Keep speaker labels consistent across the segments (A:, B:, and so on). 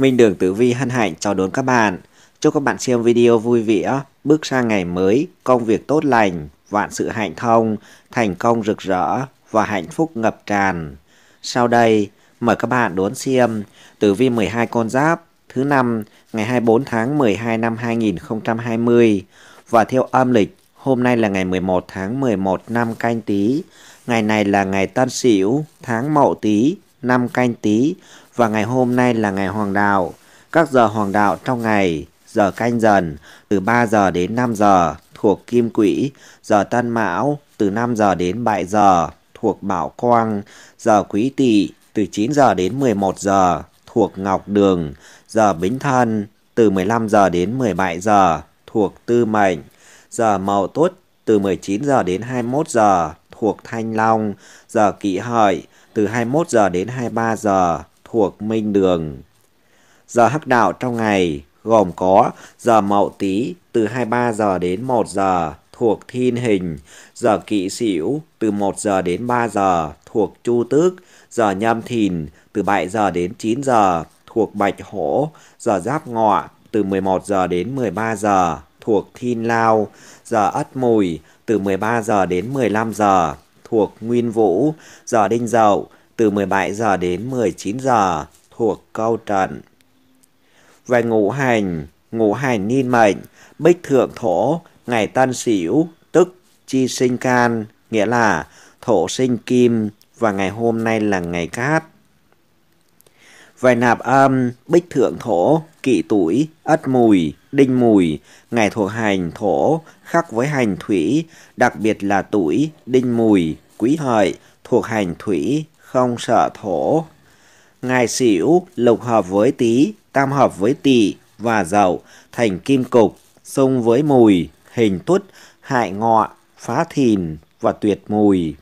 A: Minh Đường Tử Vi hân hạnh chào đón các bạn. Chúc các bạn xem video vui vẻ, bước sang ngày mới, công việc tốt lành, vạn sự hạnh thông, thành công rực rỡ và hạnh phúc ngập tràn. Sau đây, mời các bạn đón xem Tử Vi 12 con giáp thứ năm ngày 24 tháng 12 năm 2020 và theo âm lịch hôm nay là ngày 11 tháng 11 năm canh Tý. ngày này là ngày Tân Sửu, tháng Mậu Tý, năm canh Tý và ngày hôm nay là ngày hoàng đạo. Các giờ hoàng đạo trong ngày, giờ canh dần từ 3 giờ đến 5 giờ thuộc kim quỹ, giờ tân mão từ 5 giờ đến 7 giờ thuộc bảo quang, giờ quý tỵ từ 9 giờ đến 11 giờ thuộc ngọc đường, giờ bính thân từ 15 giờ đến 17 giờ thuộc tư mệnh, giờ mậu tuất từ 19 giờ đến 21 giờ thuộc thanh long, giờ kỷ hợi từ 21 giờ đến 23 giờ thuộc Minh Đường. Giờ hắc đạo trong ngày gồm có giờ Mậu Tý từ 23 giờ đến 1 giờ thuộc Thiên Hình, giờ Kỵ Sửu từ 1 giờ đến 3 giờ thuộc Chu Tước, giờ Nhâm Thìn từ 7 giờ đến 9 giờ thuộc Bạch Hổ, giờ Giáp Ngọ từ 11 giờ đến 13 giờ thuộc Thiên Lao, giờ Ất Mùi từ 13 giờ đến 15 giờ thuộc Nguyên Vũ, giờ Đinh Dậu từ 17 giờ đến 19 giờ thuộc câu trận. Về ngũ hành, ngũ hành niên mệnh, bích thượng thổ, ngày tân sửu tức chi sinh can, nghĩa là thổ sinh kim và ngày hôm nay là ngày cát. Về nạp âm, bích thượng thổ, kỵ tuổi, ất mùi, đinh mùi, ngày thuộc hành thổ, khắc với hành thủy, đặc biệt là tuổi, đinh mùi, quý hợi, thuộc hành thủy, không sợ thổ. Ngài xỉu lục hợp với tý tam hợp với tỵ và dậu thành kim cục, xung với mùi, hình tuất, hại ngọ, phá thìn và tuyệt mùi.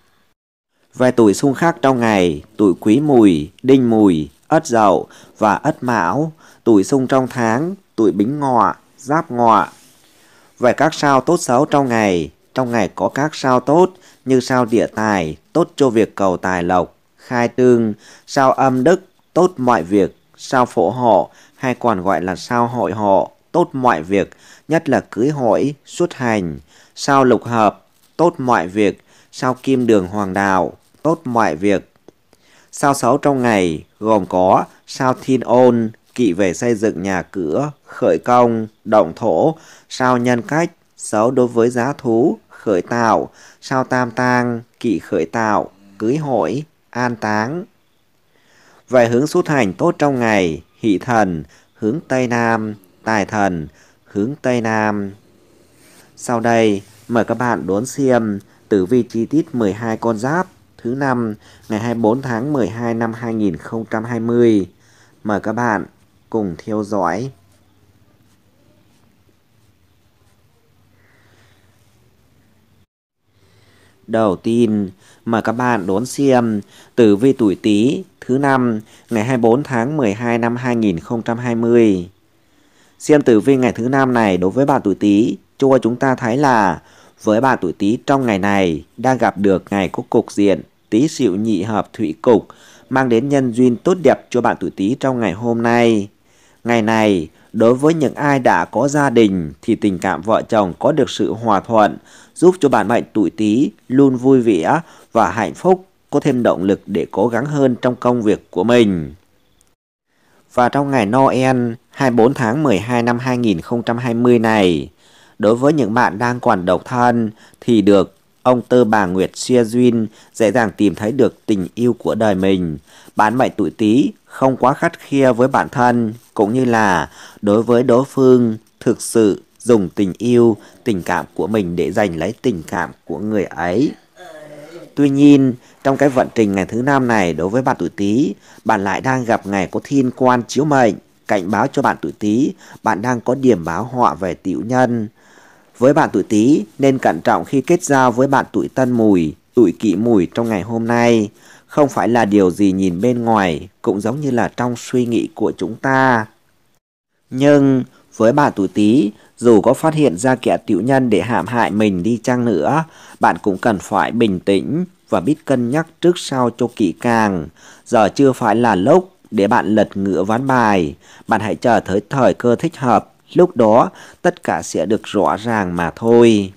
A: Vài tuổi xung khác trong ngày, tuổi quý mùi, đinh mùi, ất dậu và ất mão, tuổi xung trong tháng, tuổi bính ngọ, giáp ngọ. Về các sao tốt xấu trong ngày, trong ngày có các sao tốt như sao địa tài, tốt cho việc cầu tài lộc, khai tương, sao âm đức, tốt mọi việc, sao phổ họ, hay còn gọi là sao hội họ, tốt mọi việc, nhất là cưới hỏi, xuất hành, sao lục hợp, tốt mọi việc, sao kim đường hoàng đạo, tốt mọi việc. Sao sáu trong ngày gồm có sao thiên ôn, kỵ về xây dựng nhà cửa, khởi công, động thổ, sao nhân cách, xấu đối với giá thú, khởi tạo, sao tam tang, kỵ khởi tạo, cưới hỏi, an táng. Về hướng xuất hành tốt trong ngày, hỷ thần, hướng Tây Nam, tài thần, hướng Tây Nam. Sau đây, mời các bạn đốn xiêm tử vi chi tiết 12 con giáp thứ năm ngày 24 tháng 12 năm 2020. Mời các bạn cùng theo dõi. đầu tiên. Mời các bạn đón xem tử vi tuổi Tý thứ năm ngày 24 tháng 12 năm 2020. Xem tử vi ngày thứ năm này đối với bạn tuổi Tý cho chúng ta thấy là với bạn tuổi Tý trong ngày này đang gặp được ngày có cục diện Tý Sửu nhị hợp thủy cục mang đến nhân duyên tốt đẹp cho bạn tuổi Tý trong ngày hôm nay. Ngày này Đối với những ai đã có gia đình thì tình cảm vợ chồng có được sự hòa thuận, giúp cho bản mệnh tuổi Tý luôn vui vẻ và hạnh phúc, có thêm động lực để cố gắng hơn trong công việc của mình. Và trong ngày Noel 24 tháng 12 năm 2020 này, đối với những bạn đang còn độc thân thì được Ông Tơ Bà Nguyệt Xia Duyên dễ dàng tìm thấy được tình yêu của đời mình. Bán mệnh tuổi Tý không quá khắt khe với bản thân cũng như là đối với đối phương thực sự dùng tình yêu, tình cảm của mình để giành lấy tình cảm của người ấy. Tuy nhiên, trong cái vận trình ngày thứ năm này đối với bạn tuổi Tý, bạn lại đang gặp ngày có thiên quan chiếu mệnh, cảnh báo cho bạn tuổi Tý, bạn đang có điểm báo họa về tiểu nhân. Với bạn tuổi Tý nên cẩn trọng khi kết giao với bạn tuổi Tân Mùi, tuổi Kỷ Mùi trong ngày hôm nay. Không phải là điều gì nhìn bên ngoài, cũng giống như là trong suy nghĩ của chúng ta. Nhưng với bạn tuổi Tý, dù có phát hiện ra kẻ tiểu nhân để hãm hại mình đi chăng nữa, bạn cũng cần phải bình tĩnh và biết cân nhắc trước sau cho kỹ càng. Giờ chưa phải là lúc để bạn lật ngửa ván bài, bạn hãy chờ tới thời cơ thích hợp Lúc đó, tất cả sẽ được rõ ràng mà thôi.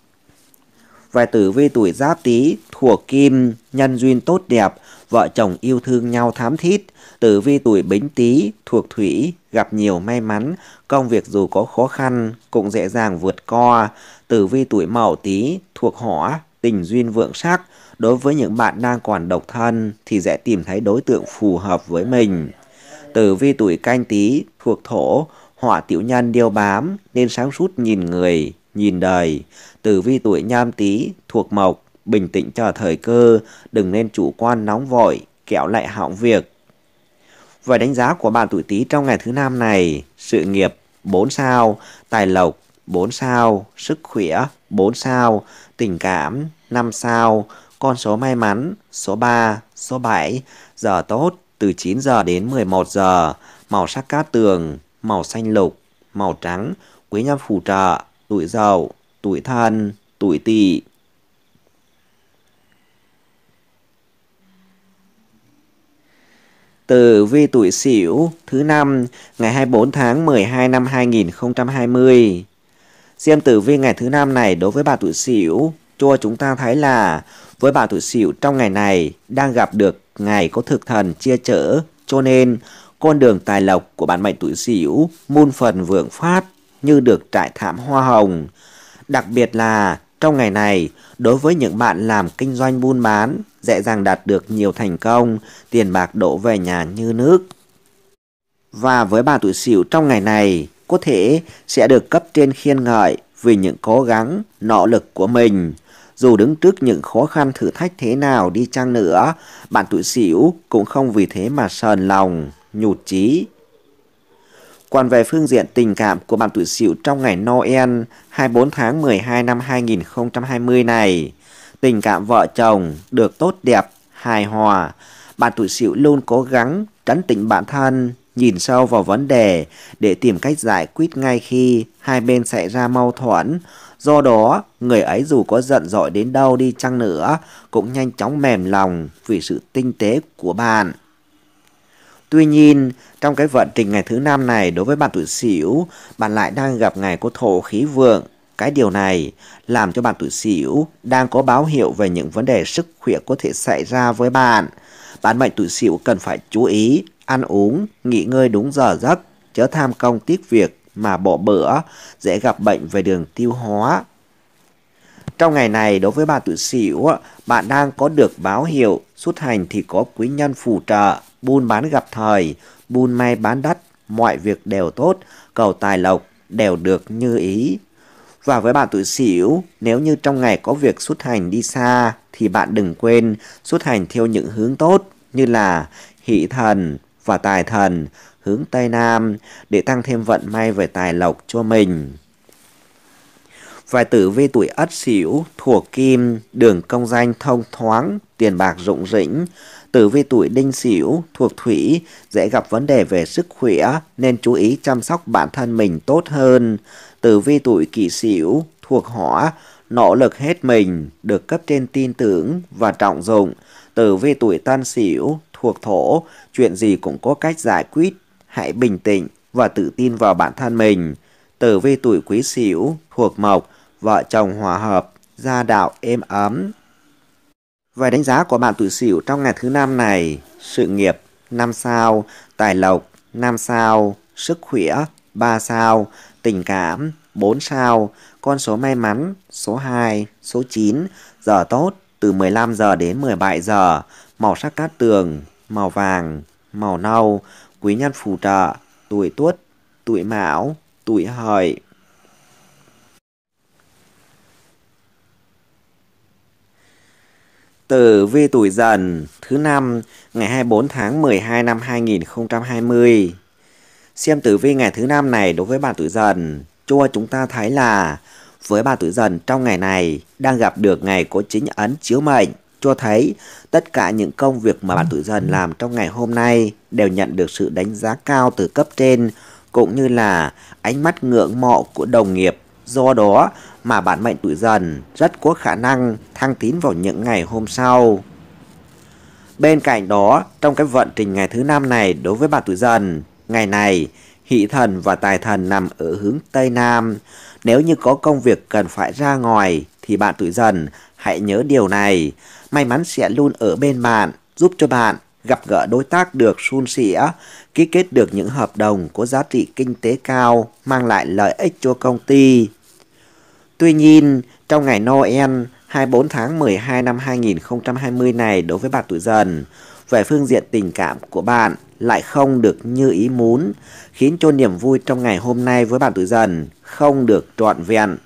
A: Vài tử vi tuổi giáp tý thuộc kim, nhân duyên tốt đẹp, vợ chồng yêu thương nhau thám thiết. Tử vi tuổi bính tý thuộc thủy, gặp nhiều may mắn, công việc dù có khó khăn cũng dễ dàng vượt qua. Tử vi tuổi mậu tý thuộc hỏa, tình duyên vượng sắc. Đối với những bạn đang còn độc thân thì sẽ tìm thấy đối tượng phù hợp với mình. Tử vi tuổi canh tý thuộc thổ, Họa tiểu nhân điêu bám, nên sáng suốt nhìn người, nhìn đời. Tử vi tuổi nhâm tý, thuộc mộc, bình tĩnh chờ thời cơ, đừng nên chủ quan nóng vội, kẹo lại hỏng việc. Và đánh giá của bạn tuổi tý trong ngày thứ năm này, sự nghiệp 4 sao, tài lộc 4 sao, sức khỏe 4 sao, tình cảm 5 sao, con số may mắn số 3, số 7, giờ tốt từ 9 giờ đến 11 giờ, màu sắc cát tường màu xanh lục, màu trắng, quý nhân phù trợ, tuổi dậu, tuổi thân, tuổi tỵ. Tử vi tuổi Sửu thứ năm ngày 24 tháng 12 năm 2020. Xem tử vi ngày thứ năm này đối với bà tuổi Sửu, cho chúng ta thấy là với bà tuổi Sửu trong ngày này đang gặp được ngày có thực thần chia chở, cho nên con đường tài lộc của bản mệnh tuổi Sửu muôn phần vượng phát như được trải thảm hoa hồng. Đặc biệt là trong ngày này, đối với những bạn làm kinh doanh buôn bán, dễ dàng đạt được nhiều thành công, tiền bạc đổ về nhà như nước. Và với bà tuổi Sửu trong ngày này, có thể sẽ được cấp trên khiên ngợi vì những cố gắng, nỗ lực của mình. Dù đứng trước những khó khăn thử thách thế nào đi chăng nữa, bạn tuổi Sửu cũng không vì thế mà sờn lòng nhụt chí. Còn về phương diện tình cảm của bạn tuổi Sửu trong ngày Noel 24 tháng 12 năm 2020 này, tình cảm vợ chồng được tốt đẹp, hài hòa, bạn tuổi Sửu luôn cố gắng trấn tĩnh bản thân, nhìn sâu vào vấn đề để tìm cách giải quyết ngay khi hai bên xảy ra mâu thuẫn. Do đó, người ấy dù có giận dỗi đến đâu đi chăng nữa cũng nhanh chóng mềm lòng vì sự tinh tế của bạn. Tuy nhiên, trong cái vận trình ngày thứ năm này đối với bạn tuổi Sửu, bạn lại đang gặp ngày có thổ khí vượng. Cái điều này làm cho bạn tuổi Sửu đang có báo hiệu về những vấn đề sức khỏe có thể xảy ra với bạn. Bạn mệnh tuổi Sửu cần phải chú ý ăn uống, nghỉ ngơi đúng giờ giấc, chớ tham công tiếc việc mà bỏ bữa, dễ gặp bệnh về đường tiêu hóa. Trong ngày này, đối với bạn tuổi Sửu, bạn đang có được báo hiệu xuất hành thì có quý nhân phù trợ buôn bán gặp thời, buôn may bán đắt, mọi việc đều tốt, cầu tài lộc đều được như ý. Và với bạn tuổi Sửu, nếu như trong ngày có việc xuất hành đi xa thì bạn đừng quên xuất hành theo những hướng tốt như là hỷ thần và tài thần hướng Tây Nam để tăng thêm vận may về tài lộc cho mình. Vài tử vi tuổi Ất Sửu thuộc kim, đường công danh thông thoáng, tiền bạc rụng rĩnh, Tử vi tuổi đinh sửu thuộc thủy dễ gặp vấn đề về sức khỏe nên chú ý chăm sóc bản thân mình tốt hơn. Tử vi tuổi kỷ sửu thuộc hỏa nỗ lực hết mình, được cấp trên tin tưởng và trọng dụng. Tử vi tuổi tân sửu thuộc thổ, chuyện gì cũng có cách giải quyết, hãy bình tĩnh và tự tin vào bản thân mình. Tử vi tuổi quý sửu thuộc mộc, vợ chồng hòa hợp, gia đạo êm ấm. Về đánh giá của bạn tuổi Sửu trong ngày thứ năm này, sự nghiệp 5 sao, tài lộc 5 sao, sức khỏe 3 sao, tình cảm 4 sao, con số may mắn số 2, số 9, giờ tốt từ 15 giờ đến 17 giờ, màu sắc cát tường, màu vàng, màu nâu, quý nhân phù trợ, tuổi tuất, tuổi mão, tuổi hợi. Tử vi tuổi dần thứ năm ngày 24 tháng 12 năm 2020. Xem tử vi ngày thứ năm này đối với bạn tuổi dần, cho chúng ta thấy là với bạn tuổi dần trong ngày này đang gặp được ngày có chính ấn chiếu mệnh cho thấy tất cả những công việc mà bạn tuổi dần làm trong ngày hôm nay đều nhận được sự đánh giá cao từ cấp trên cũng như là ánh mắt ngưỡng mộ của đồng nghiệp Do đó mà bạn mệnh tuổi dần rất có khả năng thăng tín vào những ngày hôm sau. Bên cạnh đó, trong cái vận trình ngày thứ năm này đối với bạn tuổi dần, ngày này hỷ thần và tài thần nằm ở hướng Tây Nam. Nếu như có công việc cần phải ra ngoài thì bạn tuổi dần hãy nhớ điều này. May mắn sẽ luôn ở bên bạn, giúp cho bạn gặp gỡ đối tác được suôn sẻ, ký kết được những hợp đồng có giá trị kinh tế cao, mang lại lợi ích cho công ty. Tuy nhiên, trong ngày Noel 24 tháng 12 năm 2020 này đối với bạn tuổi dần, về phương diện tình cảm của bạn lại không được như ý muốn, khiến cho niềm vui trong ngày hôm nay với bạn tuổi dần không được trọn vẹn.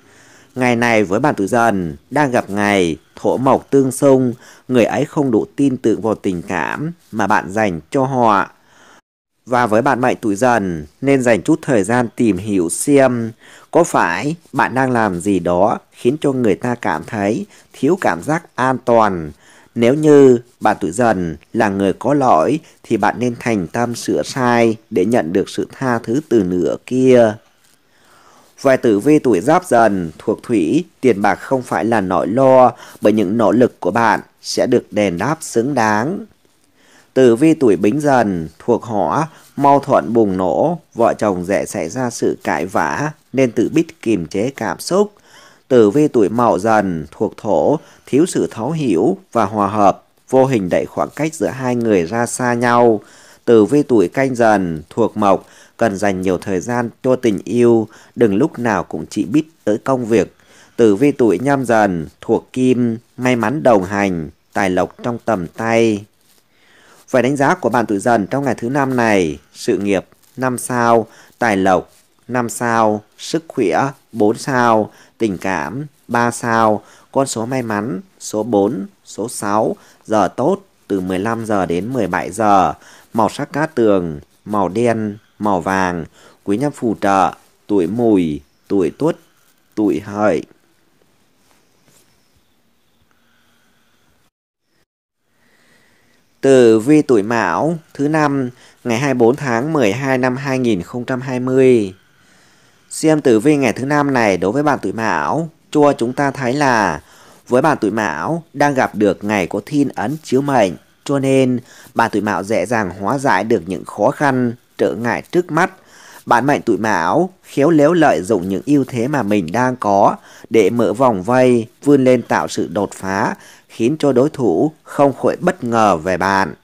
A: Ngày này với bạn tuổi dần đang gặp ngày thổ mộc tương xung, người ấy không đủ tin tưởng vào tình cảm mà bạn dành cho họ và với bạn mạnh tuổi dần nên dành chút thời gian tìm hiểu xem có phải bạn đang làm gì đó khiến cho người ta cảm thấy thiếu cảm giác an toàn. Nếu như bạn tuổi dần là người có lỗi thì bạn nên thành tâm sửa sai để nhận được sự tha thứ từ nửa kia. vài tử vi tuổi giáp dần thuộc thủy, tiền bạc không phải là nỗi lo bởi những nỗ lực của bạn sẽ được đền đáp xứng đáng. Từ vi tuổi bính dần thuộc hỏa, mau thuận bùng nổ, vợ chồng dễ xảy ra sự cãi vã nên tự biết kiềm chế cảm xúc. Tử vi tuổi mậu dần thuộc thổ, thiếu sự thấu hiểu và hòa hợp, vô hình đẩy khoảng cách giữa hai người ra xa nhau. Tử vi tuổi canh dần thuộc mộc, cần dành nhiều thời gian cho tình yêu, đừng lúc nào cũng chỉ biết tới công việc. Tử vi tuổi nhâm dần thuộc kim, may mắn đồng hành, tài lộc trong tầm tay. Vậy đánh giá của bạn tuổi dần trong ngày thứ năm này, sự nghiệp 5 sao, tài lộc 5 sao, sức khỏe 4 sao, tình cảm 3 sao, con số may mắn số 4, số 6, giờ tốt từ 15 giờ đến 17 giờ, màu sắc cá tường, màu đen, màu vàng, quý nhân phù trợ, tuổi mùi, tuổi tuất, tuổi hợi. Tử vi tuổi Mão thứ năm ngày 24 tháng 12 năm 2020. Xem tử vi ngày thứ năm này đối với bạn tuổi Mão, cho chúng ta thấy là với bạn tuổi Mão đang gặp được ngày có thiên ấn chiếu mệnh, cho nên bạn tuổi Mão dễ dàng hóa giải được những khó khăn, trở ngại trước mắt. Bạn mệnh tuổi Mão khéo léo lợi dụng những ưu thế mà mình đang có để mở vòng vây, vươn lên tạo sự đột phá, khiến cho đối thủ không khỏi bất ngờ về bạn.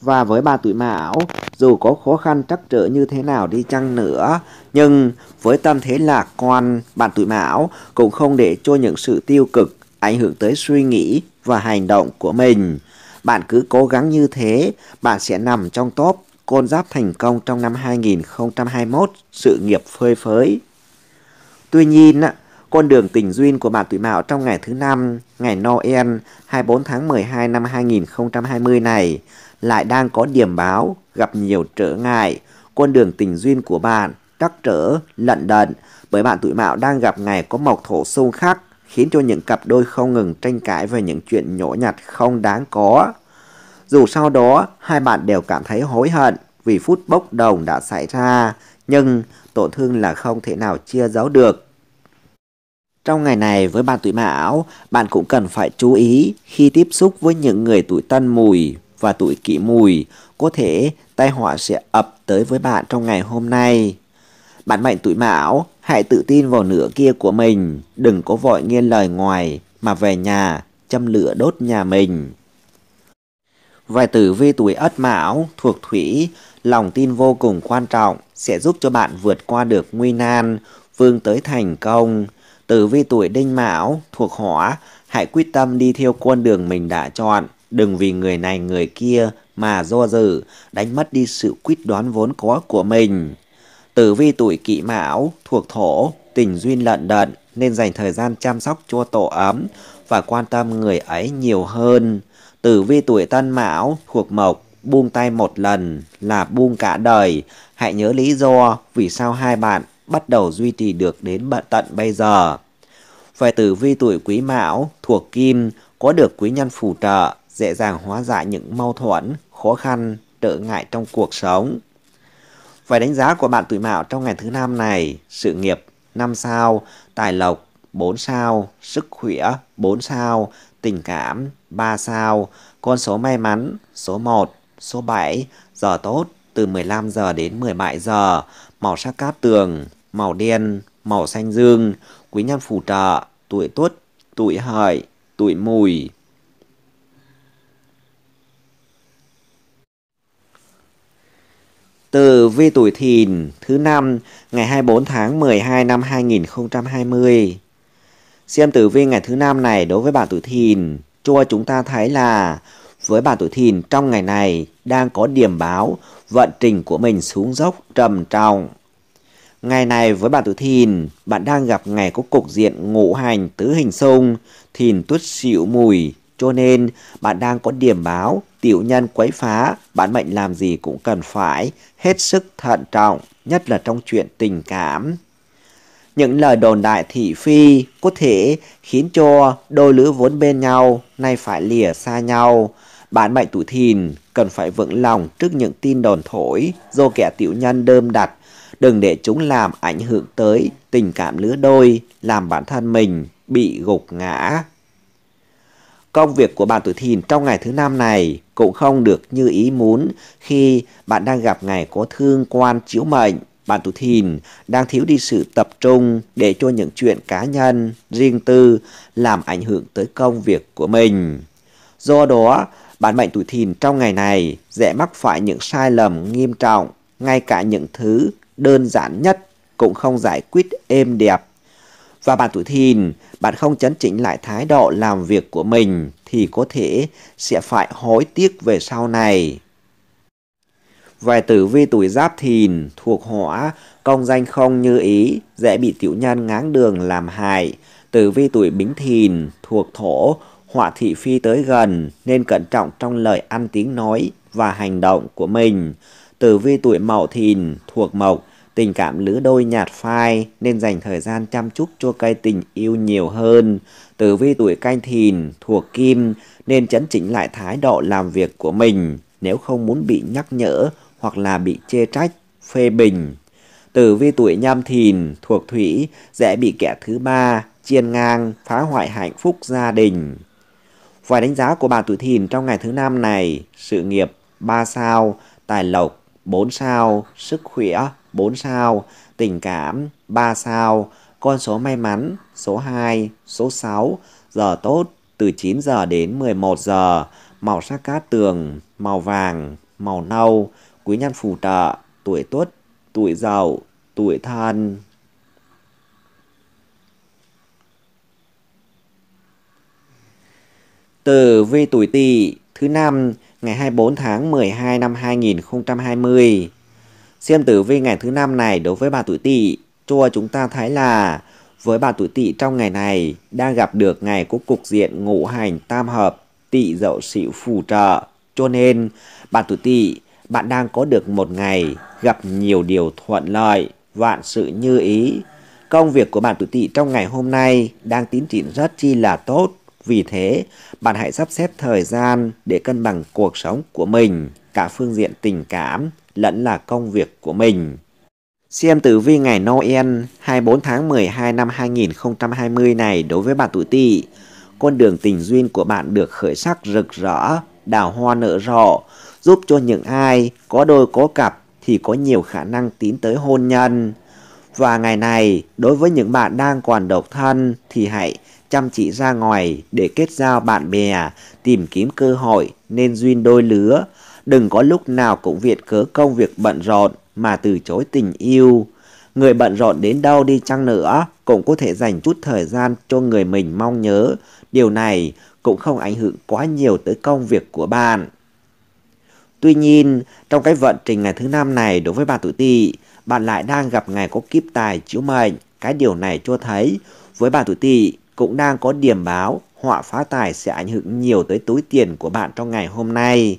A: Và với ba tuổi mão, dù có khó khăn trắc trở như thế nào đi chăng nữa, nhưng với tâm thế lạc quan, bạn tuổi mão cũng không để cho những sự tiêu cực ảnh hưởng tới suy nghĩ và hành động của mình. Bạn cứ cố gắng như thế, bạn sẽ nằm trong top côn giáp thành công trong năm 2021, sự nghiệp phơi phới. Tuy nhiên, con đường tình duyên của bạn tuổi mão trong ngày thứ năm, ngày Noel 24 tháng 12 năm 2020 này lại đang có điểm báo gặp nhiều trở ngại. Con đường tình duyên của bạn trắc trở, lận đận bởi bạn tuổi mão đang gặp ngày có mộc thổ xung khắc khiến cho những cặp đôi không ngừng tranh cãi về những chuyện nhỏ nhặt không đáng có. Dù sau đó hai bạn đều cảm thấy hối hận vì phút bốc đồng đã xảy ra, nhưng tổn thương là không thể nào chia giấu được. Trong ngày này với bạn tuổi mão, bạn cũng cần phải chú ý khi tiếp xúc với những người tuổi tân mùi và tuổi kỷ mùi, có thể tai họa sẽ ập tới với bạn trong ngày hôm nay. Bạn mệnh tuổi mão, hãy tự tin vào nửa kia của mình, đừng có vội nghe lời ngoài mà về nhà châm lửa đốt nhà mình. vài tử vi tuổi ất mão thuộc thủy, lòng tin vô cùng quan trọng sẽ giúp cho bạn vượt qua được nguy nan, vươn tới thành công. Tử vi tuổi đinh mão thuộc hỏa, hãy quyết tâm đi theo con đường mình đã chọn. Đừng vì người này người kia mà do dự, đánh mất đi sự quyết đoán vốn có của mình. Tử vi tuổi kỵ mão thuộc thổ, tình duyên lận đận nên dành thời gian chăm sóc cho tổ ấm và quan tâm người ấy nhiều hơn. Tử vi tuổi tân mão thuộc mộc, buông tay một lần là buông cả đời. Hãy nhớ lý do vì sao hai bạn bắt đầu duy trì được đến bận tận bây giờ. Phải tử vi tuổi quý mão, thuộc kim, có được quý nhân phù trợ, dễ dàng hóa giải những mâu thuẫn, khó khăn, trở ngại trong cuộc sống. Phải đánh giá của bạn tuổi mão trong ngày thứ năm này, sự nghiệp 5 sao, tài lộc 4 sao, sức khỏe 4 sao, tình cảm 3 sao, con số may mắn số 1, số 7, giờ tốt từ 15 giờ đến 17 giờ, màu sắc cát tường màu đen, màu xanh dương, quý nhân phù trợ, tuổi tuất, tuổi hợi, tuổi mùi. Từ vi tuổi thìn thứ năm ngày 24 tháng 12 năm 2020. Xem tử vi ngày thứ năm này đối với bạn tuổi thìn, cho chúng ta thấy là với bạn tuổi thìn trong ngày này đang có điểm báo vận trình của mình xuống dốc trầm trọng. Ngày này với bạn tuổi thìn, bạn đang gặp ngày có cục diện ngũ hành tứ hình xung, thìn tuất xịu mùi, cho nên bạn đang có điểm báo, tiểu nhân quấy phá, bạn mệnh làm gì cũng cần phải, hết sức thận trọng, nhất là trong chuyện tình cảm. Những lời đồn đại thị phi có thể khiến cho đôi lứa vốn bên nhau, nay phải lìa xa nhau. Bạn mệnh tuổi thìn cần phải vững lòng trước những tin đồn thổi do kẻ tiểu nhân đơm đặt đừng để chúng làm ảnh hưởng tới tình cảm lứa đôi, làm bản thân mình bị gục ngã. Công việc của bạn tuổi thìn trong ngày thứ năm này cũng không được như ý muốn khi bạn đang gặp ngày có thương quan chiếu mệnh. Bạn tuổi thìn đang thiếu đi sự tập trung để cho những chuyện cá nhân, riêng tư làm ảnh hưởng tới công việc của mình. Do đó, bạn mệnh tuổi thìn trong ngày này dễ mắc phải những sai lầm nghiêm trọng, ngay cả những thứ đơn giản nhất cũng không giải quyết êm đẹp. Và bạn tuổi thìn, bạn không chấn chỉnh lại thái độ làm việc của mình thì có thể sẽ phải hối tiếc về sau này. Về tử vi tuổi giáp thìn, thuộc hỏa, công danh không như ý, dễ bị tiểu nhân ngáng đường làm hại. Tử vi tuổi bính thìn, thuộc thổ, họa thị phi tới gần nên cẩn trọng trong lời ăn tiếng nói và hành động của mình. Tử vi tuổi mậu thìn thuộc mộc, tình cảm lứa đôi nhạt phai nên dành thời gian chăm chút cho cây tình yêu nhiều hơn. Tử vi tuổi canh thìn thuộc kim nên chấn chỉnh lại thái độ làm việc của mình nếu không muốn bị nhắc nhở hoặc là bị chê trách, phê bình. Tử vi tuổi nhâm thìn thuộc thủy dễ bị kẻ thứ ba chiên ngang phá hoại hạnh phúc gia đình. Vài đánh giá của bà tuổi thìn trong ngày thứ năm này, sự nghiệp 3 sao, tài lộc 4 sao sức khỏe, 4 sao tình cảm, 3 sao con số may mắn, số 2, số 6, giờ tốt từ 9 giờ đến 11 giờ, màu sắc cát tường, màu vàng, màu nâu, quý nhân phù trợ, tuổi tuất, tuổi dậu, tuổi thân. từ vi tuổi tỵ thứ năm ngày 24 tháng 12 năm 2020. Xem tử vi ngày thứ năm này đối với bà tuổi tỵ, cho chúng ta thấy là với bà tuổi tỵ trong ngày này đang gặp được ngày của cục diện ngũ hành tam hợp tỵ dậu sửu phù trợ, cho nên bà tuổi tỵ bạn đang có được một ngày gặp nhiều điều thuận lợi, vạn sự như ý. Công việc của bạn tuổi tỵ trong ngày hôm nay đang tiến triển rất chi là tốt vì thế, bạn hãy sắp xếp thời gian để cân bằng cuộc sống của mình, cả phương diện tình cảm lẫn là công việc của mình. Xem tử vi ngày Noel 24 tháng 12 năm 2020 này đối với bạn tuổi Tỵ, con đường tình duyên của bạn được khởi sắc rực rỡ, đào hoa nở rộ, giúp cho những ai có đôi có cặp thì có nhiều khả năng tiến tới hôn nhân. Và ngày này, đối với những bạn đang còn độc thân thì hãy chăm chỉ ra ngoài để kết giao bạn bè, tìm kiếm cơ hội nên duyên đôi lứa. Đừng có lúc nào cũng viện cớ công việc bận rộn mà từ chối tình yêu. Người bận rộn đến đâu đi chăng nữa cũng có thể dành chút thời gian cho người mình mong nhớ. Điều này cũng không ảnh hưởng quá nhiều tới công việc của bạn. Tuy nhiên, trong cái vận trình ngày thứ năm này đối với bạn tuổi tỵ, bạn lại đang gặp ngày có kiếp tài chiếu mệnh. Cái điều này cho thấy với bạn tuổi tỵ, cũng đang có điểm báo họa phá tài sẽ ảnh hưởng nhiều tới túi tiền của bạn trong ngày hôm nay.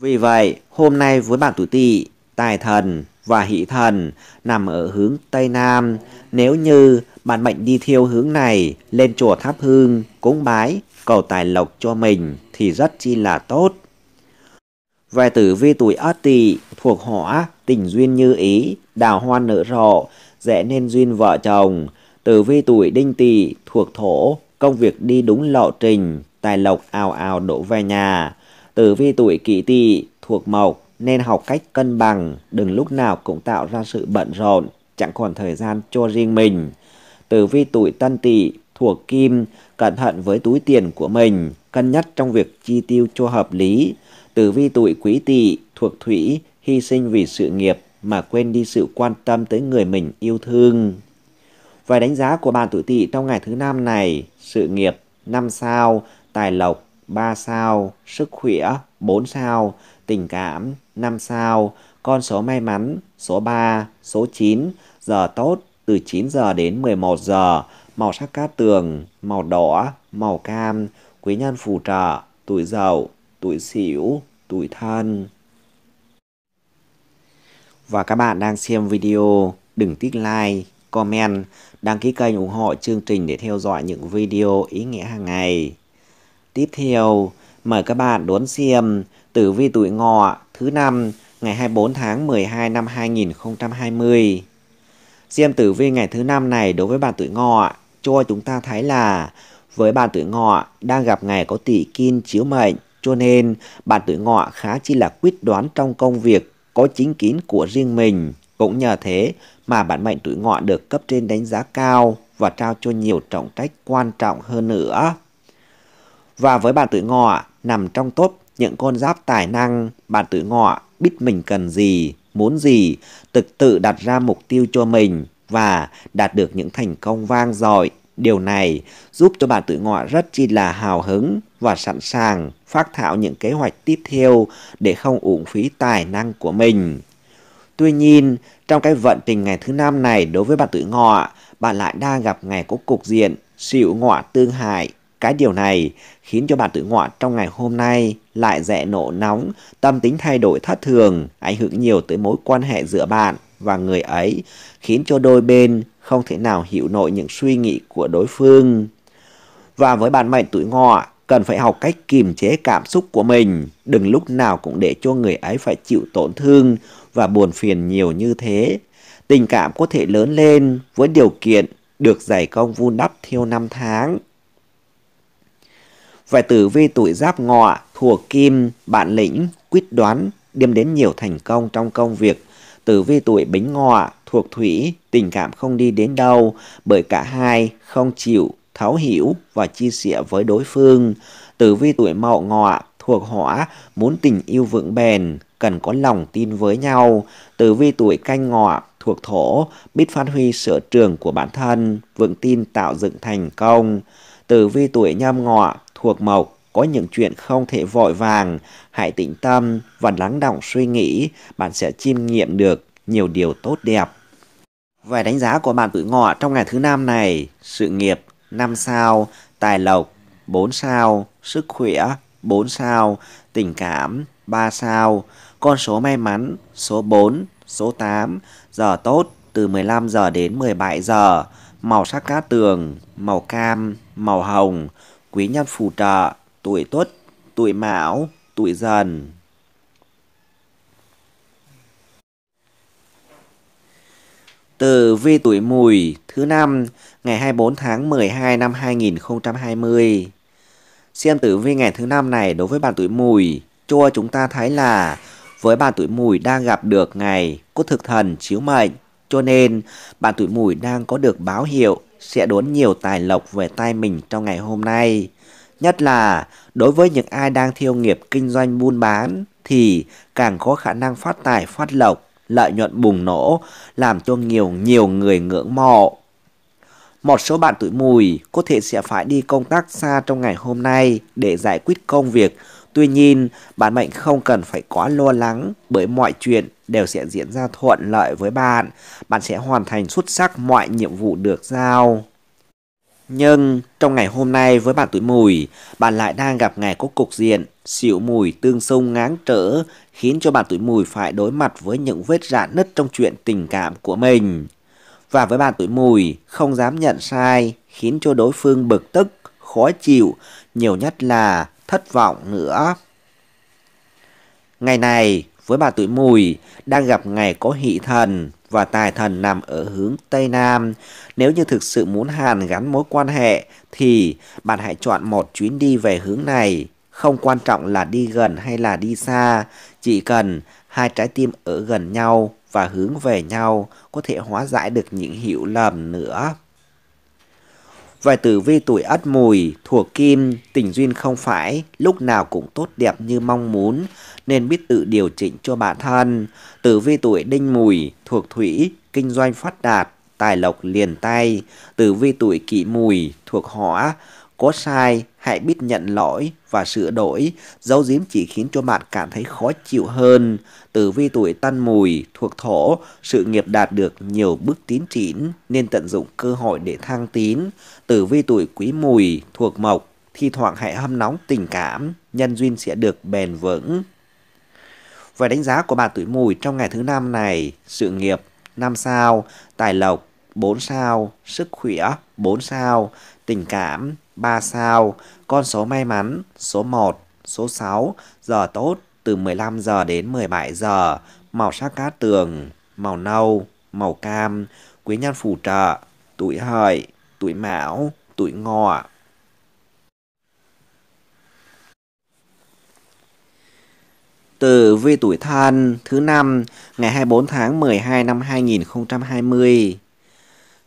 A: Vì vậy, hôm nay với bạn tuổi tỵ, tài thần và hỷ thần nằm ở hướng Tây Nam. Nếu như bạn mệnh đi theo hướng này, lên chùa thắp hương, cúng bái, cầu tài lộc cho mình thì rất chi là tốt. Về tử vi tuổi Ất Tỵ thuộc hỏa, tình duyên như ý, đào hoa nở rộ, dễ nên duyên vợ chồng, Tử vi tuổi đinh tỵ thuộc thổ, công việc đi đúng lộ trình, tài lộc ào ào đổ về nhà. Tử vi tuổi kỷ tỵ thuộc mộc, nên học cách cân bằng, đừng lúc nào cũng tạo ra sự bận rộn, chẳng còn thời gian cho riêng mình. Tử vi tuổi tân tỵ thuộc kim, cẩn thận với túi tiền của mình, cân nhắc trong việc chi tiêu cho hợp lý. Tử vi tuổi quý tỵ thuộc thủy, hy sinh vì sự nghiệp mà quên đi sự quan tâm tới người mình yêu thương. Về đánh giá của bạn tuổi tỵ trong ngày thứ năm này, sự nghiệp 5 sao, tài lộc 3 sao, sức khỏe 4 sao, tình cảm 5 sao, con số may mắn số 3, số 9, giờ tốt từ 9 giờ đến 11 giờ, màu sắc cát tường, màu đỏ, màu cam, quý nhân phù trợ, tuổi dậu, tuổi sửu, tuổi thân. Và các bạn đang xem video, đừng tích like comment, đăng ký kênh ủng hộ chương trình để theo dõi những video ý nghĩa hàng ngày. Tiếp theo, mời các bạn đón xem Tử vi tuổi ngọ thứ năm ngày 24 tháng 12 năm 2020. Xem tử vi ngày thứ năm này đối với bạn tuổi ngọ cho chúng ta thấy là với bạn tuổi ngọ đang gặp ngày có tỷ kim chiếu mệnh cho nên bạn tuổi ngọ khá chi là quyết đoán trong công việc có chính kiến của riêng mình cũng nhờ thế mà bản mệnh tuổi ngọ được cấp trên đánh giá cao và trao cho nhiều trọng trách quan trọng hơn nữa. Và với bạn tuổi ngọ nằm trong top những con giáp tài năng, bạn tuổi ngọ biết mình cần gì, muốn gì, thực tự đặt ra mục tiêu cho mình và đạt được những thành công vang dội. Điều này giúp cho bạn tuổi ngọ rất chi là hào hứng và sẵn sàng phát thảo những kế hoạch tiếp theo để không uổng phí tài năng của mình. Tuy nhiên, trong cái vận trình ngày thứ năm này đối với bạn tuổi ngọ, bạn lại đang gặp ngày có cục diện, xỉu ngọ tương hại. Cái điều này khiến cho bạn tuổi ngọ trong ngày hôm nay lại dễ nổ nóng, tâm tính thay đổi thất thường, ảnh hưởng nhiều tới mối quan hệ giữa bạn và người ấy, khiến cho đôi bên không thể nào hiểu nổi những suy nghĩ của đối phương. Và với bạn mệnh tuổi ngọ, cần phải học cách kiềm chế cảm xúc của mình, đừng lúc nào cũng để cho người ấy phải chịu tổn thương và buồn phiền nhiều như thế. Tình cảm có thể lớn lên với điều kiện được giải công vun đắp theo năm tháng. Về tử vi tuổi giáp ngọ, thuộc kim, bạn lĩnh, quyết đoán, đem đến nhiều thành công trong công việc. Tử vi tuổi bính ngọ, thuộc thủy, tình cảm không đi đến đâu bởi cả hai không chịu thấu hiểu và chia sẻ với đối phương. Tử vi tuổi mậu ngọ, thuộc hỏa, muốn tình yêu vững bền, cần có lòng tin với nhau, tử vi tuổi canh ngọ thuộc thổ, biết phát huy sở trường của bản thân, vững tin tạo dựng thành công. Tử vi tuổi nhâm ngọ thuộc mộc, có những chuyện không thể vội vàng, hãy tĩnh tâm và lắng đọng suy nghĩ, bạn sẽ chiêm nghiệm được nhiều điều tốt đẹp. Về đánh giá của bạn tuổi ngọ trong ngày thứ năm này, sự nghiệp 5 sao, tài lộc 4 sao, sức khỏe 4 sao, tình cảm 3 sao. Con số may mắn số 4, số 8, giờ tốt từ 15 giờ đến 17 giờ, màu sắc cát tường, màu cam, màu hồng, quý nhân phù trợ, tuổi tuất, tuổi mão, tuổi dần. từ vi tuổi mùi thứ năm ngày 24 tháng 12 năm 2020. Xem tử vi ngày thứ năm này đối với bạn tuổi mùi, cho chúng ta thấy là với bạn tuổi mùi đang gặp được ngày có thực thần chiếu mệnh, cho nên bạn tuổi mùi đang có được báo hiệu sẽ đốn nhiều tài lộc về tay mình trong ngày hôm nay. Nhất là đối với những ai đang thiêu nghiệp kinh doanh buôn bán thì càng có khả năng phát tài phát lộc, lợi nhuận bùng nổ làm cho nhiều nhiều người ngưỡng mộ. Một số bạn tuổi mùi có thể sẽ phải đi công tác xa trong ngày hôm nay để giải quyết công việc Tuy nhiên, bạn mệnh không cần phải quá lo lắng bởi mọi chuyện đều sẽ diễn ra thuận lợi với bạn. Bạn sẽ hoàn thành xuất sắc mọi nhiệm vụ được giao. Nhưng trong ngày hôm nay với bạn tuổi mùi, bạn lại đang gặp ngày có cục diện, xỉu mùi tương xung ngáng trở, khiến cho bạn tuổi mùi phải đối mặt với những vết rạn nứt trong chuyện tình cảm của mình. Và với bạn tuổi mùi, không dám nhận sai, khiến cho đối phương bực tức, khó chịu, nhiều nhất là thất vọng nữa. Ngày này, với bà tuổi mùi, đang gặp ngày có hỷ thần và tài thần nằm ở hướng Tây Nam. Nếu như thực sự muốn Hàn gắn mối quan hệ, thì bạn hãy chọn một chuyến đi về hướng này. Không quan trọng là đi gần hay là đi xa, chỉ cần hai trái tim ở gần nhau và hướng về nhau có thể hóa giải được những hiểu lầm nữa. Vài tử vi tuổi ất mùi, thuộc kim, tình duyên không phải, lúc nào cũng tốt đẹp như mong muốn, nên biết tự điều chỉnh cho bản thân. Tử vi tuổi đinh mùi, thuộc thủy, kinh doanh phát đạt, tài lộc liền tay. Tử vi tuổi kỷ mùi, thuộc hỏa, có sai, hãy biết nhận lỗi và sửa đổi, dấu giếm chỉ khiến cho bạn cảm thấy khó chịu hơn. Từ vi tuổi tân mùi, thuộc thổ, sự nghiệp đạt được nhiều bước tiến triển nên tận dụng cơ hội để thăng tiến. Từ vi tuổi quý mùi, thuộc mộc, thi thoảng hãy hâm nóng tình cảm, nhân duyên sẽ được bền vững. Về đánh giá của bạn tuổi mùi trong ngày thứ năm này, sự nghiệp 5 sao, tài lộc 4 sao, sức khỏe 4 sao, tình cảm 3 sao, con số may mắn, số 1, số 6, giờ tốt từ 15 giờ đến 17 giờ, màu sắc cát tường, màu nâu, màu cam, quý nhân phù trợ, tuổi hợi, tuổi mão, tuổi ngọ. Từ vi tuổi thân thứ năm ngày 24 tháng 12 năm 2020.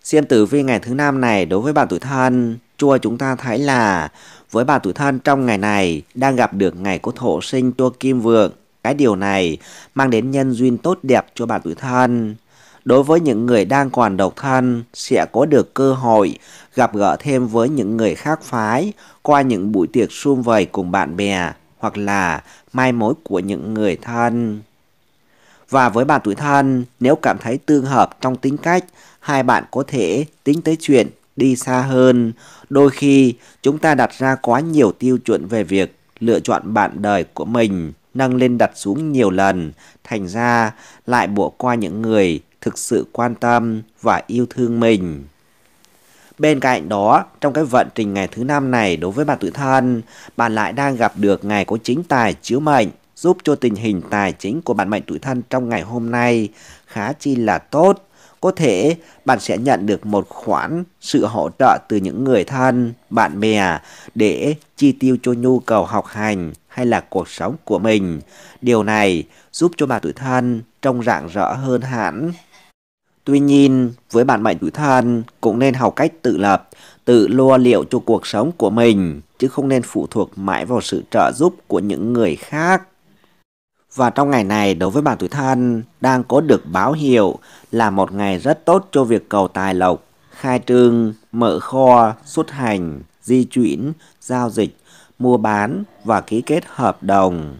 A: Xem tử vi ngày thứ năm này đối với bạn tuổi thân chùa chúng ta thấy là với bà tuổi thân trong ngày này đang gặp được ngày có thổ sinh cho kim vượng. Cái điều này mang đến nhân duyên tốt đẹp cho bà tuổi thân. Đối với những người đang còn độc thân sẽ có được cơ hội gặp gỡ thêm với những người khác phái qua những buổi tiệc sum vầy cùng bạn bè hoặc là mai mối của những người thân. Và với bà tuổi thân, nếu cảm thấy tương hợp trong tính cách, hai bạn có thể tính tới chuyện đi xa hơn. Đôi khi chúng ta đặt ra quá nhiều tiêu chuẩn về việc lựa chọn bạn đời của mình, nâng lên đặt xuống nhiều lần, thành ra lại bỏ qua những người thực sự quan tâm và yêu thương mình. Bên cạnh đó, trong cái vận trình ngày thứ năm này đối với bạn tự thân, bạn lại đang gặp được ngày có chính tài chiếu mệnh, giúp cho tình hình tài chính của bạn mệnh tuổi thân trong ngày hôm nay khá chi là tốt có thể bạn sẽ nhận được một khoản sự hỗ trợ từ những người thân, bạn bè để chi tiêu cho nhu cầu học hành hay là cuộc sống của mình. Điều này giúp cho bạn tuổi thân trông rạng rỡ hơn hẳn. Tuy nhiên, với bạn mệnh tuổi thân cũng nên học cách tự lập, tự lo liệu cho cuộc sống của mình chứ không nên phụ thuộc mãi vào sự trợ giúp của những người khác. Và trong ngày này đối với bạn tuổi thân đang có được báo hiệu là một ngày rất tốt cho việc cầu tài lộc, khai trương, mở kho, xuất hành, di chuyển, giao dịch, mua bán và ký kết hợp đồng.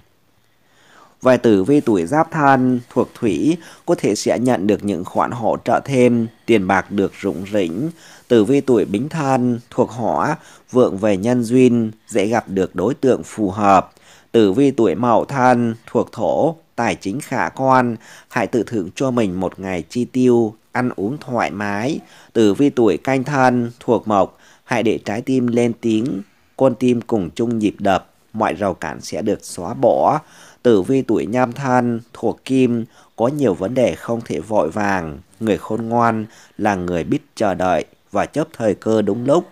A: Về tử vi tuổi giáp thân thuộc thủy có thể sẽ nhận được những khoản hỗ trợ thêm, tiền bạc được rủng rỉnh. Tử vi tuổi bính thân thuộc hỏa vượng về nhân duyên, dễ gặp được đối tượng phù hợp Tử vi tuổi mậu thân thuộc thổ, tài chính khả quan, hãy tự thưởng cho mình một ngày chi tiêu, ăn uống thoải mái. Tử vi tuổi canh thân thuộc mộc, hãy để trái tim lên tiếng, con tim cùng chung nhịp đập, mọi rào cản sẽ được xóa bỏ. Tử vi tuổi nhâm thân thuộc kim, có nhiều vấn đề không thể vội vàng, người khôn ngoan là người biết chờ đợi và chấp thời cơ đúng lúc.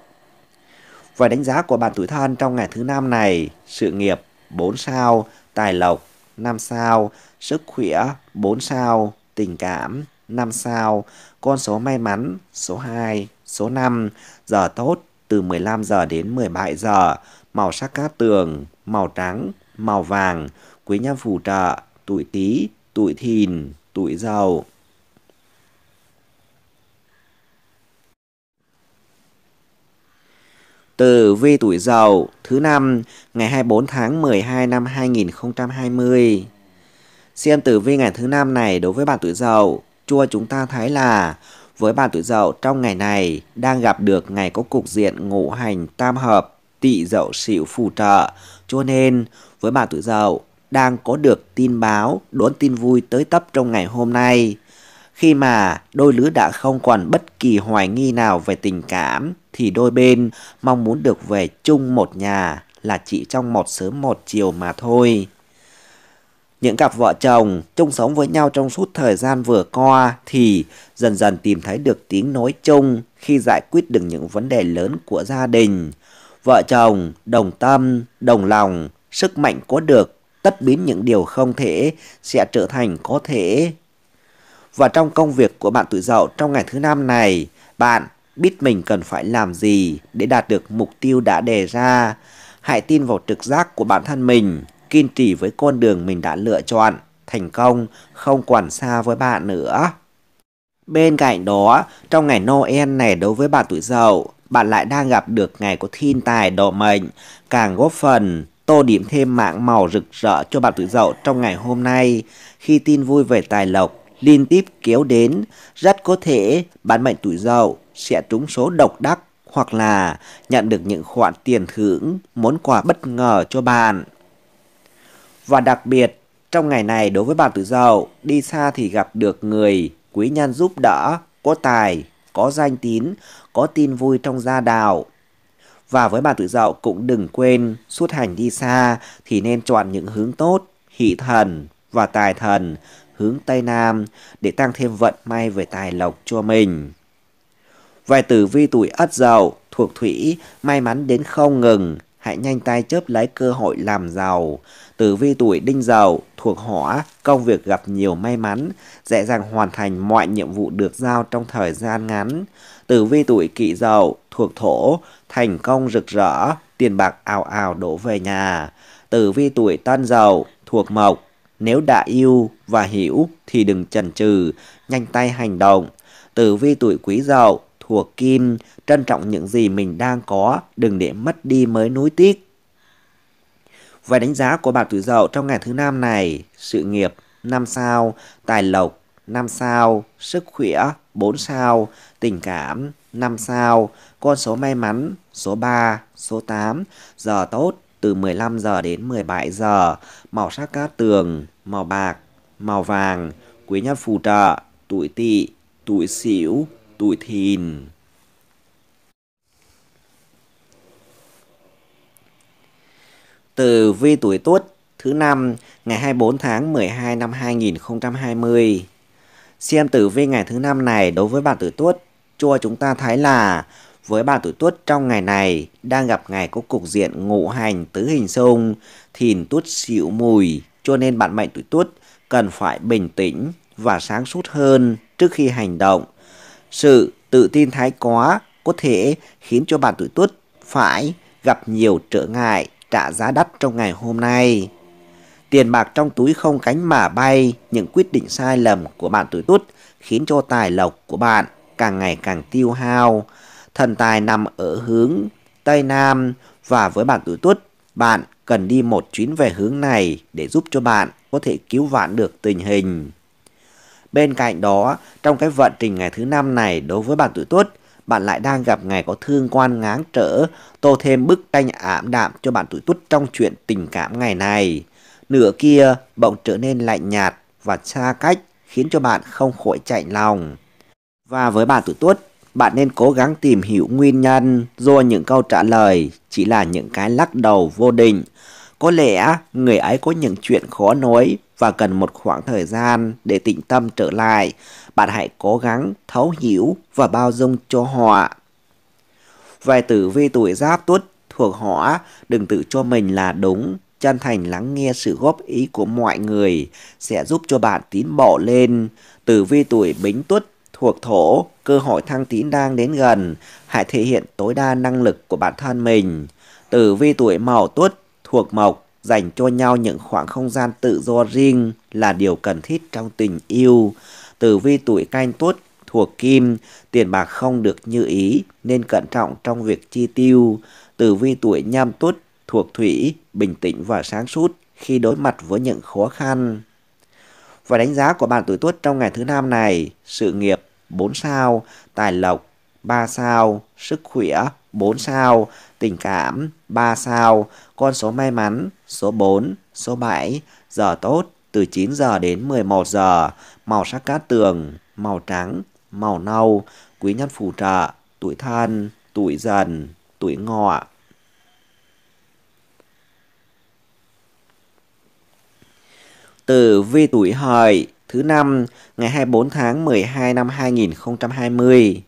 A: Và đánh giá của bạn tuổi thân trong ngày thứ năm này, sự nghiệp 4 sao, tài lộc 5 sao, sức khỏe 4 sao, tình cảm 5 sao, con số may mắn số 2, số 5, giờ tốt từ 15 giờ đến 17 giờ, màu sắc cát tường, màu trắng, màu vàng, quý nhân phù trợ, tuổi tý tuổi thìn, tuổi dậu. Tử vi tuổi Dậu thứ năm ngày 24 tháng 12 năm 2020. Xem tử vi ngày thứ năm này đối với bạn tuổi Dậu, chua chúng ta thấy là với bạn tuổi Dậu trong ngày này đang gặp được ngày có cục diện ngũ hành tam hợp tỵ Dậu Sửu phù trợ, cho nên với bạn tuổi Dậu đang có được tin báo, đón tin vui tới tấp trong ngày hôm nay. Khi mà đôi lứa đã không còn bất kỳ hoài nghi nào về tình cảm thì đôi bên mong muốn được về chung một nhà là chỉ trong một sớm một chiều mà thôi. Những cặp vợ chồng chung sống với nhau trong suốt thời gian vừa qua thì dần dần tìm thấy được tiếng nói chung khi giải quyết được những vấn đề lớn của gia đình. Vợ chồng, đồng tâm, đồng lòng, sức mạnh có được tất biến những điều không thể sẽ trở thành có thể và trong công việc của bạn tuổi dậu trong ngày thứ năm này, bạn biết mình cần phải làm gì để đạt được mục tiêu đã đề ra. Hãy tin vào trực giác của bản thân mình, kiên trì với con đường mình đã lựa chọn, thành công không quản xa với bạn nữa. Bên cạnh đó, trong ngày Noel này đối với bạn tuổi dậu, bạn lại đang gặp được ngày có thiên tài độ mệnh, càng góp phần tô điểm thêm mạng màu rực rỡ cho bạn tuổi dậu trong ngày hôm nay khi tin vui về tài lộc liên tiếp kéo đến, rất có thể bán mệnh tuổi dậu sẽ trúng số độc đắc hoặc là nhận được những khoản tiền thưởng, món quà bất ngờ cho bạn. Và đặc biệt, trong ngày này đối với bạn tuổi dậu, đi xa thì gặp được người quý nhân giúp đỡ, có tài, có danh tín, có tin vui trong gia đạo. Và với bạn tuổi dậu cũng đừng quên suốt hành đi xa thì nên chọn những hướng tốt, hỷ thần và tài thần hướng Tây Nam để tăng thêm vận may về tài lộc cho mình. Vài tử vi tuổi ất dậu thuộc thủy may mắn đến không ngừng, hãy nhanh tay chớp lấy cơ hội làm giàu. Tử vi tuổi đinh dậu thuộc hỏa, công việc gặp nhiều may mắn, dễ dàng hoàn thành mọi nhiệm vụ được giao trong thời gian ngắn. Tử vi tuổi kỷ dậu thuộc thổ, thành công rực rỡ, tiền bạc ào ào đổ về nhà. Tử vi tuổi tân dậu thuộc mộc, nếu đã yêu và hiểu thì đừng chần chừ, nhanh tay hành động. Tử vi tuổi quý dậu, thuộc kim, trân trọng những gì mình đang có, đừng để mất đi mới nuối tiếc. Về đánh giá của bạn tuổi dậu trong ngày thứ năm này, sự nghiệp 5 sao, tài lộc 5 sao, sức khỏe 4 sao, tình cảm 5 sao, con số may mắn số 3, số 8, giờ tốt từ 15 giờ đến 17 giờ, màu sắc cát tường, màu bạc, màu vàng, quý nhân phù trợ, tuổi tỵ, tuổi sửu, tuổi thìn. Từ vi tuổi tuất thứ năm ngày 24 tháng 12 năm 2020. Xem tử vi ngày thứ năm này đối với bạn tuổi tuất cho chúng ta thấy là với bà tuổi tuất trong ngày này đang gặp ngày có cục diện ngũ hành tứ hình xung, thìn tuất xịu mùi, cho nên bạn mệnh tuổi tuất cần phải bình tĩnh và sáng suốt hơn trước khi hành động. Sự tự tin thái quá có thể khiến cho bạn tuổi tuất phải gặp nhiều trở ngại trả giá đắt trong ngày hôm nay. Tiền bạc trong túi không cánh mà bay, những quyết định sai lầm của bạn tuổi tuất khiến cho tài lộc của bạn càng ngày càng tiêu hao thần tài nằm ở hướng Tây Nam và với bạn tuổi tuất, bạn cần đi một chuyến về hướng này để giúp cho bạn có thể cứu vãn được tình hình. Bên cạnh đó, trong cái vận trình ngày thứ năm này đối với bạn tuổi tuất, bạn lại đang gặp ngày có thương quan ngáng trở, tô thêm bức tranh ảm đạm cho bạn tuổi tuất trong chuyện tình cảm ngày này. Nửa kia bỗng trở nên lạnh nhạt và xa cách khiến cho bạn không khỏi chạy lòng. Và với bạn tuổi tuất, bạn nên cố gắng tìm hiểu nguyên nhân do những câu trả lời chỉ là những cái lắc đầu vô định. Có lẽ người ấy có những chuyện khó nói và cần một khoảng thời gian để tĩnh tâm trở lại. Bạn hãy cố gắng thấu hiểu và bao dung cho họ. vài tử vi tuổi giáp tuất thuộc họ, đừng tự cho mình là đúng chân thành lắng nghe sự góp ý của mọi người sẽ giúp cho bạn tiến bộ lên. Tử vi tuổi Bính Tuất thuộc thổ, cơ hội thăng tiến đang đến gần, hãy thể hiện tối đa năng lực của bản thân mình. Tử vi tuổi mậu tuất thuộc mộc dành cho nhau những khoảng không gian tự do riêng là điều cần thiết trong tình yêu. Tử vi tuổi canh tuất thuộc kim, tiền bạc không được như ý nên cẩn trọng trong việc chi tiêu. Tử vi tuổi nhâm tuất thuộc thủy, bình tĩnh và sáng suốt khi đối mặt với những khó khăn. Và đánh giá của bạn tuổi tuất trong ngày thứ năm này, sự nghiệp 4 sao, tài lộc 3 sao, sức khỏe 4 sao, tình cảm 3 sao, con số may mắn số 4, số 7, giờ tốt từ 9 giờ đến 11 giờ, màu sắc cát tường, màu trắng, màu nâu, quý nhân phù trợ, tuổi thân, tuổi dần, tuổi ngọ. từ vi tuổi hợi thứ năm ngày 24 tháng 12 năm 2020.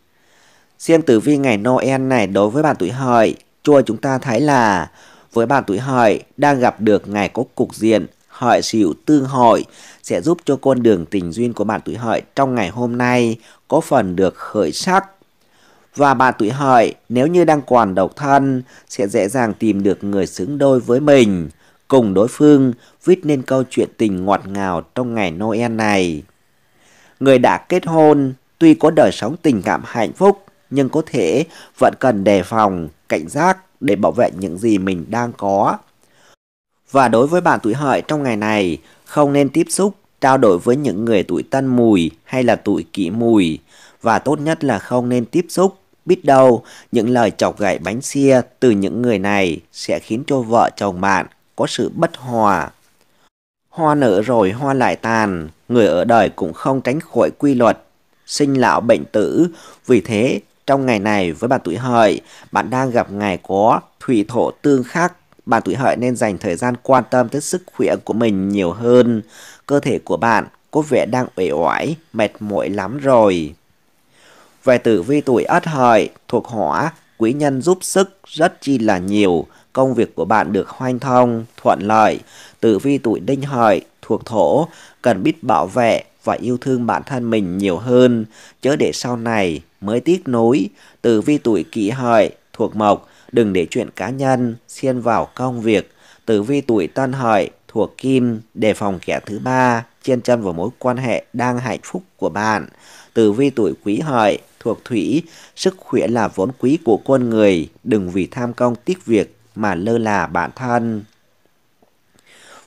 A: Xem tử vi ngày Noel này đối với bạn tuổi hợi, chua chúng ta thấy là với bạn tuổi hợi đang gặp được ngày có cục diện hợi xỉu tương hội sẽ giúp cho con đường tình duyên của bạn tuổi hợi trong ngày hôm nay có phần được khởi sắc. Và bạn tuổi hợi nếu như đang còn độc thân sẽ dễ dàng tìm được người xứng đôi với mình cùng đối phương viết nên câu chuyện tình ngọt ngào trong ngày Noel này. Người đã kết hôn tuy có đời sống tình cảm hạnh phúc nhưng có thể vẫn cần đề phòng, cảnh giác để bảo vệ những gì mình đang có. Và đối với bạn tuổi hợi trong ngày này, không nên tiếp xúc, trao đổi với những người tuổi tân mùi hay là tuổi kỷ mùi và tốt nhất là không nên tiếp xúc. Biết đâu, những lời chọc gậy bánh xe từ những người này sẽ khiến cho vợ chồng bạn có sự bất hòa. Hoa nở rồi hoa lại tàn, người ở đời cũng không tránh khỏi quy luật, sinh lão bệnh tử. Vì thế, trong ngày này với bạn tuổi hợi, bạn đang gặp ngày có thủy thổ tương khắc. Bạn tuổi hợi nên dành thời gian quan tâm tới sức khỏe của mình nhiều hơn. Cơ thể của bạn có vẻ đang uể oải, mệt mỏi lắm rồi. Về tử vi tuổi ất hợi, thuộc hỏa, quý nhân giúp sức rất chi là nhiều, công việc của bạn được hoanh thông, thuận lợi. Tử vi tuổi đinh hợi thuộc thổ, cần biết bảo vệ và yêu thương bản thân mình nhiều hơn, chớ để sau này mới tiếc nối. Tử vi tuổi kỷ hợi thuộc mộc, đừng để chuyện cá nhân xen vào công việc. Tử vi tuổi tân hợi thuộc kim, đề phòng kẻ thứ ba chen chân vào mối quan hệ đang hạnh phúc của bạn. Tử vi tuổi quý hợi thuộc thủy, sức khỏe là vốn quý của con người, đừng vì tham công tiếc việc mà lơ là bản thân.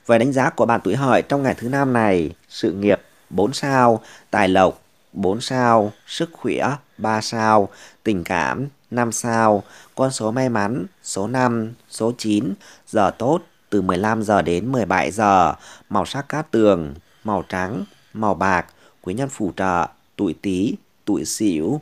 A: Về đánh giá của bạn tuổi hợi trong ngày thứ năm này, sự nghiệp 4 sao, tài lộc 4 sao, sức khỏe 3 sao, tình cảm 5 sao, con số may mắn số 5, số 9, giờ tốt từ 15 giờ đến 17 giờ, màu sắc cát tường, màu trắng, màu bạc, quý nhân phù trợ, tuổi tý, tuổi sửu